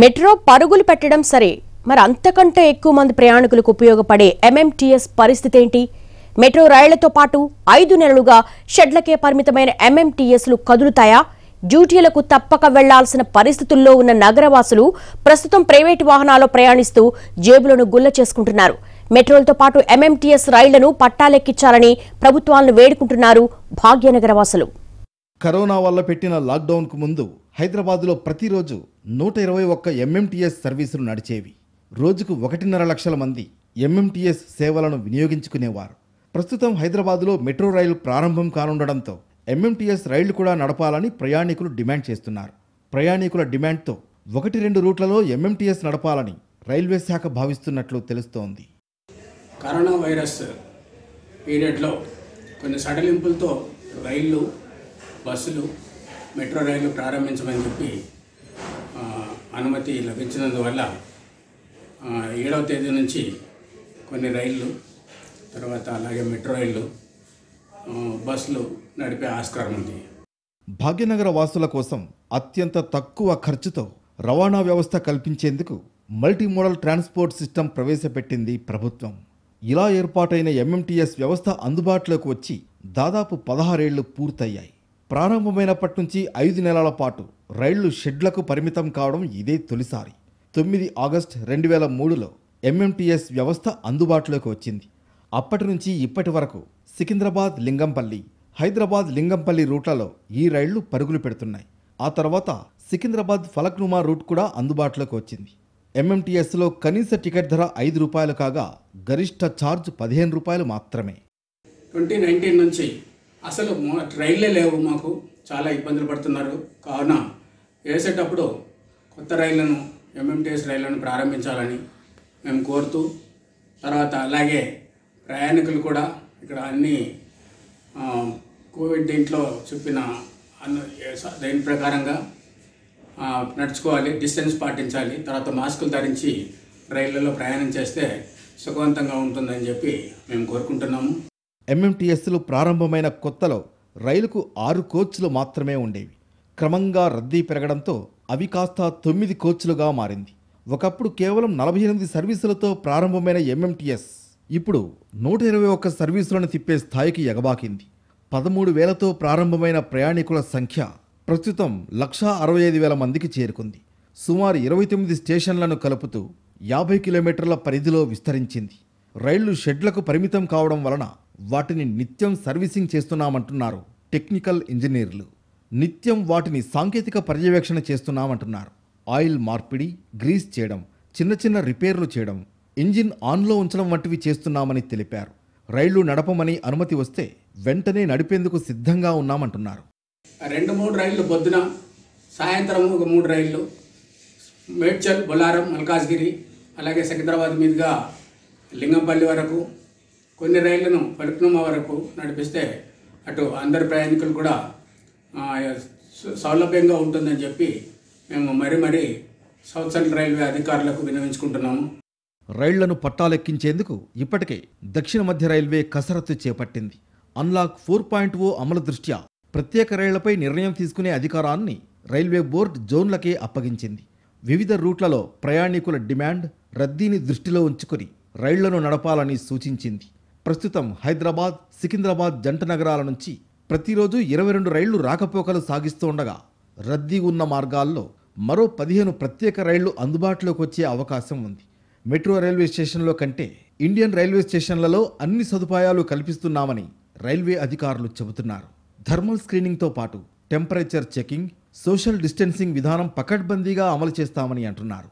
metro పరుగులు పెట్టడం సరే మరి అంతకంటే ఎక్కువ మంది ప్రయాణికులకు ఉపయోగపడే ఎంఎంటీఎస్ పరిస్థితి ఏంటి మెట్రో రైళ్లతో పాటు ఐదు నెలలుగా షెడ్లకే పరిమితమైన ఎంఎంటీఎస్లు కదులుతాయా డ్యూటీలకు తప్పక వెళ్లాల్సిన పరిస్థితుల్లో ఉన్న నగరవాసులు ప్రస్తుతం ప్రైవేటు వాహనాల్లో ప్రయాణిస్తూ జేబులను గుల్ల చేసుకుంటున్నారు మెట్రోలతో పాటు ఎంఎంటీఎస్ రైళ్లను పట్టాలెక్కించాలని ప్రభుత్వాలను వేడుకుంటున్నారు భాగ్యనగరవాసులు కరోనా వల్ల పెట్టిన లాక్డౌన్కు ముందు హైదరాబాద్లో ప్రతిరోజు నూట ఇరవై ఒక్క ఎంఎంటీఎస్ సర్వీసులు నడిచేవి రోజుకు ఒకటిన్నర లక్షల మంది ఎంఎంటీఎస్ సేవలను వినియోగించుకునేవారు ప్రస్తుతం హైదరాబాదులో మెట్రో రైలు ప్రారంభం కానుండడంతో ఎంఎంటీఎస్ రైళ్లు కూడా నడపాలని ప్రయాణికులు డిమాండ్ చేస్తున్నారు ప్రయాణికుల డిమాండ్తో ఒకటి రెండు రూట్లలో ఎంఎంటీఎస్ నడపాలని రైల్వే శాఖ భావిస్తున్నట్లు తెలుస్తోంది కరోనా వైరస్ పీరియడ్లో కొన్ని సడలింపులతో రైళ్లు బస్సులు మెట్రో రైళ్లు ప్రారంభించమని చెప్పి అనుమతి లభించినందువల్ల ఏడవ తేదీ నుంచి కొన్ని రైళ్ళు తర్వాత అలాగే మెట్రో రైళ్ళు బస్సులు నడిపే ఆస్కారం ఉంది భాగ్యనగర వాసుల కోసం అత్యంత తక్కువ ఖర్చుతో రవాణా వ్యవస్థ కల్పించేందుకు మల్టీ మోడల్ ట్రాన్స్పోర్ట్ సిస్టమ్ ప్రవేశపెట్టింది ప్రభుత్వం ఇలా ఏర్పాటైన ఎంఎంటీఎస్ వ్యవస్థ అందుబాటులోకి వచ్చి దాదాపు పదహారేళ్లు పూర్తయ్యాయి ప్రారంభమైనప్పటి నుంచి ఐదు నెలల పాటు రైళ్లు షెడ్లకు పరిమితం కావడం ఇదే తొలిసారి తొమ్మిది ఆగస్ట్ రెండు వేల మూడులో ఎంఎంటీఎస్ వ్యవస్థ అందుబాటులోకి వచ్చింది అప్పటి నుంచి ఇప్పటి వరకు సికింద్రాబాద్ లింగంపల్లి హైదరాబాద్ లింగంపల్లి రూట్లలో ఈ రైళ్లు పరుగులు పెడుతున్నాయి ఆ తర్వాత సికింద్రాబాద్ ఫలక్నుమా రూట్ కూడా అందుబాటులోకి వచ్చింది ఎంఎంటీఎస్లో కనీస టికెట్ ధర ఐదు రూపాయలు కాగా గరిష్ట ఛార్జ్ పదిహేను రూపాయలు మాత్రమే ట్వంటీ నైన్టీన్ నుంచి అసలు ట్రైన్లే లేవు మాకు చాలా ఇబ్బందులు పడుతున్నారు కావున వేసేటప్పుడు కొత్త రైళ్లను ఎంఎంటీఎస్ రైళ్లను ప్రారంభించాలని మేము కోరుతూ తర్వాత అలాగే ప్రయాణికులు కూడా ఇక్కడ అన్ని కోవిడ్ దీంట్లో చెప్పిన అన్న దీని ప్రకారంగా నడుచుకోవాలి డిస్టెన్స్ పాటించాలి తర్వాత మాస్కులు ధరించి రైళ్లలో ప్రయాణం చేస్తే సుఖవంతంగా ఉంటుందని చెప్పి మేము కోరుకుంటున్నాము ఎంఎంటీఎస్లు ప్రారంభమైన కొత్తలో రైలుకు ఆరు కోచ్లు మాత్రమే ఉండేవి క్రమంగా రద్దీ పెరగడంతో అవి కాస్త తొమ్మిది కోచ్లుగా మారింది ఒకప్పుడు కేవలం నలభై ఎనిమిది సర్వీసులతో ప్రారంభమైన ఎంఎంటీఎస్ ఇప్పుడు నూట ఇరవై ఒక్క సర్వీసులను తిప్పే స్థాయికి ఎగబాకింది పదమూడు వేలతో ప్రారంభమైన ప్రయాణికుల సంఖ్య ప్రస్తుతం లక్షా అరవై ఐదు వేల మందికి చేరుకుంది సుమారు ఇరవై తొమ్మిది స్టేషన్లను కలుపుతూ యాభై కిలోమీటర్ల పరిధిలో విస్తరించింది రైళ్లు షెడ్లకు పరిమితం కావడం వలన వాటిని నిత్యం సర్వీసింగ్ చేస్తున్నామంటున్నారు టెక్నికల్ ఇంజనీర్లు నిత్యం వాటిని సాంకేతిక పర్యవేక్షణ చేస్తున్నామంటున్నారు ఆయిల్ మార్పిడి గ్రీస్ చేయడం చిన్న చిన్న రిపేర్లు చేయడం ఇంజిన్ ఆన్లో ఉంచడం వంటివి చేస్తున్నామని తెలిపారు రైళ్లు నడపమని అనుమతి వస్తే వెంటనే నడిపేందుకు సిద్ధంగా ఉన్నామంటున్నారు రెండు మూడు రైళ్లు పొద్దున సాయంత్రం ఒక మూడు రైళ్లు మేడ్చల్ బొలారం మల్కాజ్గిరి అలాగే సికింద్రాబాద్ మీదుగా లింగంపల్లి వరకు కొన్ని రైళ్లను పడుకునమ్మ వరకు నడిపిస్తే అటు అందరి ప్రయాణికులు కూడా సౌలభ్యంగా ఉంటుందని చెప్పి మేము మరి మరీ సౌత్ సెంట్రల్ రైల్వే అధికారులకు వినవించుకుంటున్నాము రైళ్లను పట్టాలెక్కించేందుకు ఇప్పటికే దక్షిణ మధ్య రైల్వే కసరత్తు చేపట్టింది అన్లాక్ ఫోర్ పాయింట్ ఓ అమలు దృష్ట్యా ప్రత్యేక రైళ్లపై నిర్ణయం తీసుకునే అధికారాన్ని రైల్వే బోర్డు జోన్లకే అప్పగించింది వివిధ రూట్లలో ప్రయాణికుల డిమాండ్ రద్దీని దృష్టిలో ఉంచుకుని రైళ్లను నడపాలని సూచించింది ప్రస్తుతం హైదరాబాద్ సికింద్రాబాద్ జంట నగరాల నుంచి ప్రతిరోజు ఇరవై రెండు రైళ్లు రాకపోకలు సాగిస్తుండగా రద్దీ ఉన్న మార్గాల్లో మరో పదిహేను ప్రత్యేక రైళ్లు అందుబాటులోకి వచ్చే అవకాశం ఉంది మెట్రో రైల్వే స్టేషన్లో కంటే ఇండియన్ రైల్వే స్టేషన్లలో అన్ని సదుపాయాలు కల్పిస్తున్నామని రైల్వే అధికారులు చెబుతున్నారు థర్మల్ స్క్రీనింగ్తో పాటు టెంపరేచర్ చెకింగ్ సోషల్ డిస్టెన్సింగ్ విధానం పకడ్బందీగా అమలు చేస్తామని అంటున్నారు